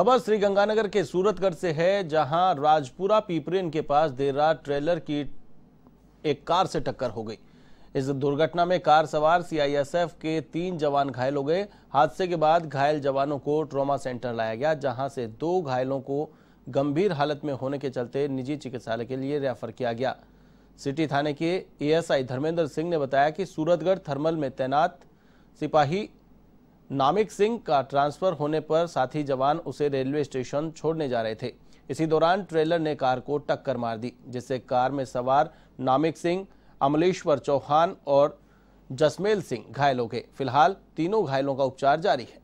खबर श्रीगंगानगर के सूरतगढ़ से है जहां राजपुरा पीपरेन के पास देर रात ट्रेलर की एक कार से टक्कर हो गई इस दुर्घटना में कार सवार सीआईएसएफ के तीन जवान घायल हो गए हादसे के बाद घायल जवानों को ट्रॉमा सेंटर लाया गया जहां से दो घायलों को गंभीर हालत में होने के चलते निजी चिकित्सालय के लिए रेफर किया गया सिटी थाने के एएसआई धर्मेंद्र सिंह ने बताया कि सूरतगढ़ थर्मल में तैनात सिपाही नामिक सिंह का ट्रांसफर होने पर साथी जवान उसे रेलवे स्टेशन छोड़ने जा रहे थे इसी दौरान ट्रेलर ने कार को टक्कर मार दी जिससे कार में सवार नामिक सिंह अमलेश्वर चौहान और जसमेल सिंह घायल हो गए फिलहाल तीनों घायलों का उपचार जारी है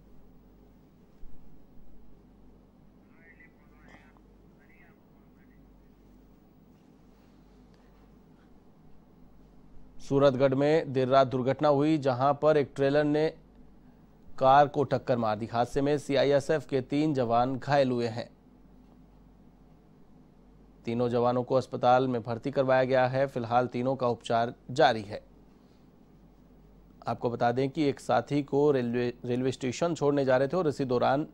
सूरतगढ़ में देर रात दुर्घटना हुई जहां पर एक ट्रेलर ने कार को टक्कर मार दी हादसे में सीआईएसएफ के तीन जवान घायल हुए हैं तीनों जवानों को अस्पताल में भर्ती करवाया गया है फिलहाल तीनों का उपचार जारी है आपको बता दें कि एक साथी को रेलवे रेलवे स्टेशन छोड़ने जा रहे थे और इसी दौरान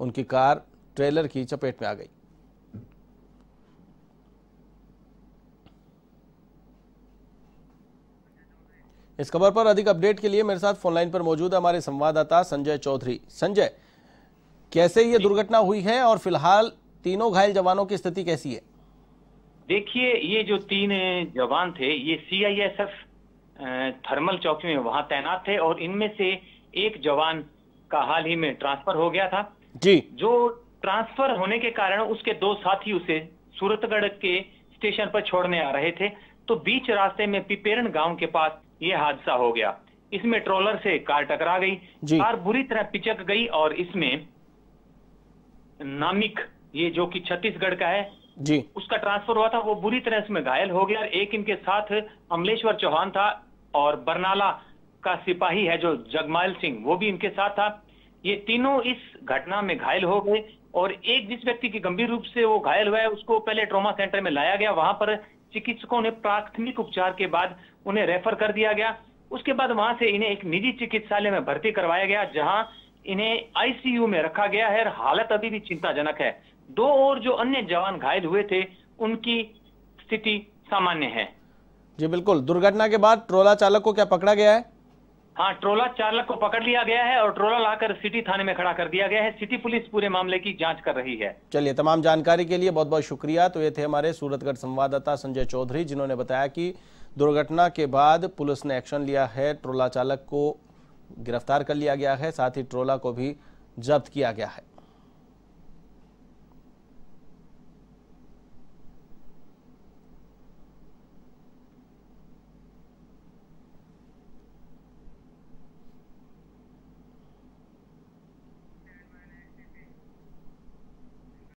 उनकी कार ट्रेलर की चपेट में आ गई इस खबर पर अधिक अपडेट के लिए मेरे साथ फोनलाइन पर मौजूद हमारे संवाददाता संजय चौधरी संजय कैसे ये दुर्घटना हुई है और फिलहाल तीनों घायल जवानों की स्थिति कैसी है देखिए ये जो तीन जवान थे ये सीआईएसएफ थर्मल चौकी में वहां तैनात थे और इनमें से एक जवान का हाल ही में ट्रांसफर हो गया था जी जो ट्रांसफर होने के कारण उसके दो साथी उसे सूरतगढ़ के स्टेशन पर छोड़ने आ रहे थे तो बीच रास्ते में पिपेरन गांव के पास ये हादसा हो गया इसमें ट्रॉलर से कार टकरा गई कार बुरी तरह पिचक गई और इसमें नामिक ये जो कि छत्तीसगढ़ का है जी उसका ट्रांसफर हुआ था वो बुरी तरह इसमें घायल हो गया एक इनके साथ अमलेश्वर चौहान था और बरनाला का सिपाही है जो जगमाल सिंह वो भी इनके साथ था ये तीनों इस घटना में घायल हो गए और एक जिस व्यक्ति की गंभीर रूप से वो घायल हुआ है उसको पहले ट्रॉमा सेंटर में लाया गया वहां पर चिकित्सकों ने प्राथमिक उपचार के बाद उन्हें रेफर कर दिया गया उसके बाद वहां से इन्हें एक निजी चिकित्सालय में भर्ती करवाया गया जहां इन्हें आईसीयू में रखा गया है हालत अभी भी चिंताजनक है दो और जो अन्य जवान घायल हुए थे उनकी स्थिति सामान्य है जी बिल्कुल दुर्घटना के बाद ट्रोला चालक को क्या पकड़ा गया है हाँ ट्रोला चालक को पकड़ लिया गया है और ट्रोला लाकर सिटी थाने में खड़ा कर दिया गया है सिटी पुलिस पूरे मामले की जांच कर रही है चलिए तमाम जानकारी के लिए बहुत बहुत शुक्रिया तो ये थे हमारे सूरतगढ़ संवाददाता संजय चौधरी जिन्होंने बताया कि दुर्घटना के बाद पुलिस ने एक्शन लिया है ट्रोला चालक को गिरफ्तार कर लिया गया है साथ ही ट्रोला को भी जब्त किया गया है